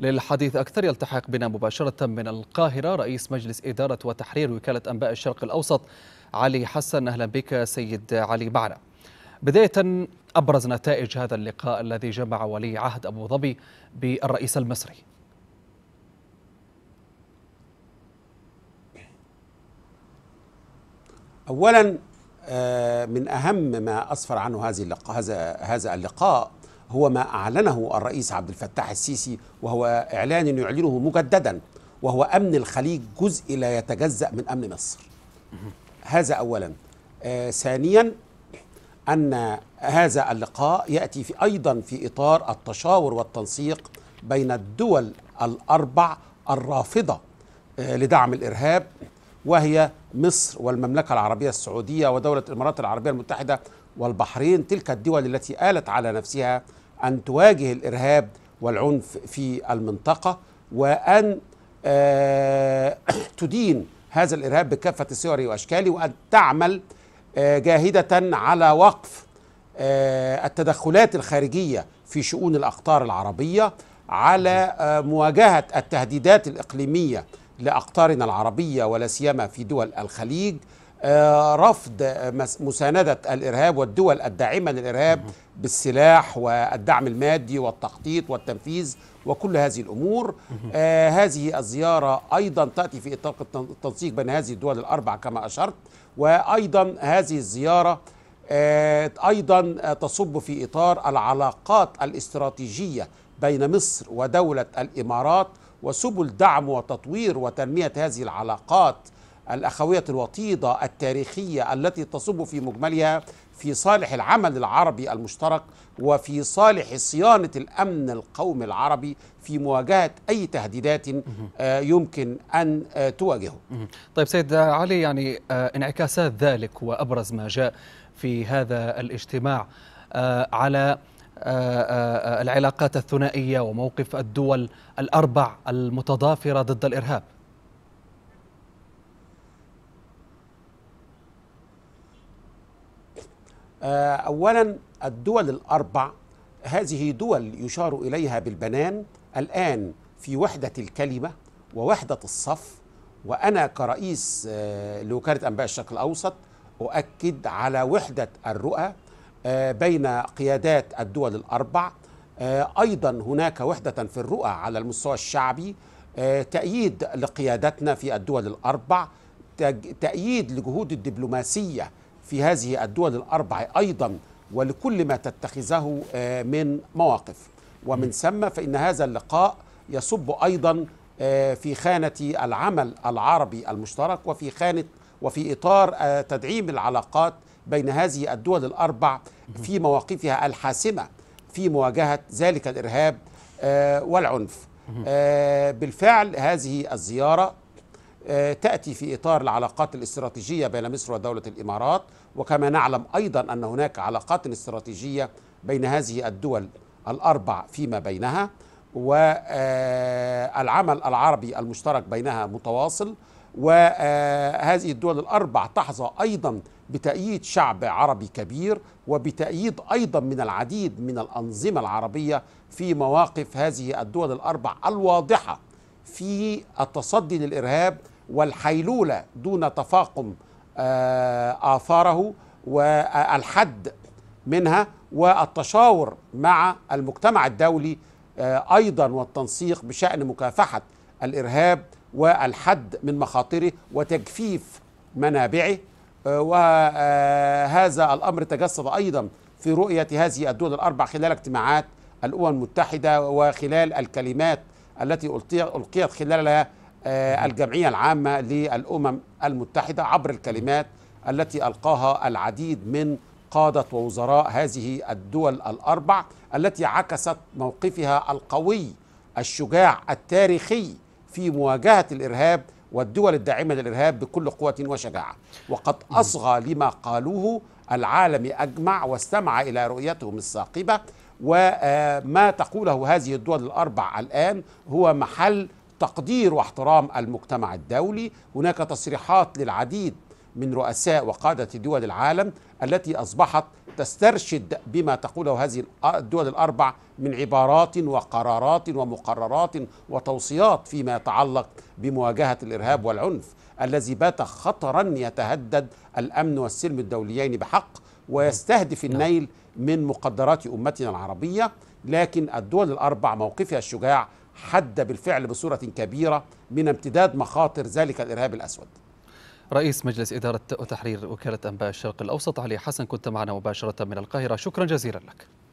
للحديث أكثر يلتحق بنا مباشرة من القاهرة رئيس مجلس إدارة وتحرير وكالة أنباء الشرق الأوسط علي حسن أهلا بك سيد علي معنا بداية أبرز نتائج هذا اللقاء الذي جمع ولي عهد أبو ظبي بالرئيس المصري أولا آه، من أهم ما أسفر عنه هذه هذا هذا اللقاء هو ما أعلنه الرئيس عبد الفتاح السيسي وهو إعلان يعلنه مجددا وهو أمن الخليج جزء لا يتجزأ من أمن مصر هذا أولا آه ثانيا أن هذا اللقاء يأتي في أيضا في إطار التشاور والتنسيق بين الدول الأربع الرافضة آه لدعم الإرهاب وهي مصر والمملكة العربية السعودية ودولة الإمارات العربية المتحدة والبحرين تلك الدول التي آلت على نفسها أن تواجه الإرهاب والعنف في المنطقة وأن آه، تدين هذا الإرهاب بكافة صوره وأشكاله وأن تعمل آه، جاهدة على وقف آه، التدخلات الخارجية في شؤون الأقطار العربية على مواجهة التهديدات الإقليمية لأقطارنا العربية ولا سيما في دول الخليج آه، رفض مساندة الإرهاب والدول الداعمة للإرهاب بالسلاح والدعم المادي والتخطيط والتنفيذ وكل هذه الأمور آه هذه الزيارة أيضا تأتي في إطار التنسيق بين هذه الدول الأربع كما أشرت وأيضا هذه الزيارة آه أيضا تصب في إطار العلاقات الاستراتيجية بين مصر ودولة الإمارات وسبل دعم وتطوير وتنمية هذه العلاقات الأخوية الوطيدة التاريخية التي تصب في مجملها في صالح العمل العربي المشترك وفي صالح صيانة الأمن القومي العربي في مواجهة أي تهديدات آه، يمكن أن آه، تواجهه طيب سيد علي يعني آه، انعكاسات ذلك وأبرز ما جاء في هذا الاجتماع على العلاقات الثنائية وموقف الدول الأربع المتضافرة ضد الإرهاب آه، أولا الدول الأربع هذه دول يشار إليها بالبنان الآن في وحدة الكلمة ووحدة الصف وأنا كرئيس آه، لوكالة أنباء الشرق الأوسط أؤكد على وحدة الرؤى آه، بين قيادات الدول الأربع أيضا هناك وحدة في الرؤى على المستوى الشعبي تأييد لقيادتنا في الدول الأربع تأييد لجهود الدبلوماسية في هذه الدول الأربع أيضا ولكل ما تتخذه آه، من مواقف ومن ثم فإن هذا اللقاء يصب أيضا آه، في خانة العمل العربي المشترك وفي خانة وفي إطار آه، تدعيم العلاقات بين هذه الدول الأربع في مواقفها الحاسمة في مواجهة ذلك الإرهاب والعنف بالفعل هذه الزيارة تأتي في إطار العلاقات الاستراتيجية بين مصر ودولة الإمارات وكما نعلم أيضا أن هناك علاقات استراتيجية بين هذه الدول الأربع فيما بينها والعمل العربي المشترك بينها متواصل وهذه الدول الأربع تحظى أيضا بتأييد شعب عربي كبير وبتأييد أيضا من العديد من الأنظمة العربية في مواقف هذه الدول الأربع الواضحة في التصدي للإرهاب والحيلولة دون تفاقم آه، آثاره والحد منها والتشاور مع المجتمع الدولي آه، أيضا والتنسيق بشأن مكافحة الإرهاب والحد من مخاطره وتجفيف منابعه آه، وهذا الأمر تجسد أيضا في رؤية هذه الدول الأربع خلال اجتماعات الأمم المتحدة وخلال الكلمات التي ألقيت خلالها آه، الجمعية العامة للأمم المتحدة عبر الكلمات التي ألقاها العديد من قادة ووزراء هذه الدول الأربع التي عكست موقفها القوي الشجاع التاريخي في مواجهة الإرهاب والدول الداعمة للإرهاب بكل قوة وشجاعة وقد أصغى لما قالوه العالم أجمع واستمع إلى رؤيتهم الثاقبة وما تقوله هذه الدول الأربع الآن هو محل تقدير واحترام المجتمع الدولي هناك تصريحات للعديد من رؤساء وقادة دول العالم التي أصبحت تسترشد بما تقوله هذه الدول الأربع من عبارات وقرارات ومقررات وتوصيات فيما يتعلق بمواجهة الإرهاب والعنف الذي بات خطرا يتهدد الأمن والسلم الدوليين بحق ويستهدف نعم. النيل من مقدرات أمتنا العربية لكن الدول الأربع موقفها الشجاع حد بالفعل بصورة كبيرة من امتداد مخاطر ذلك الإرهاب الأسود رئيس مجلس إدارة وتحرير وكالة أنباء الشرق الأوسط علي حسن كنت معنا مباشرة من القاهرة شكرا جزيلا لك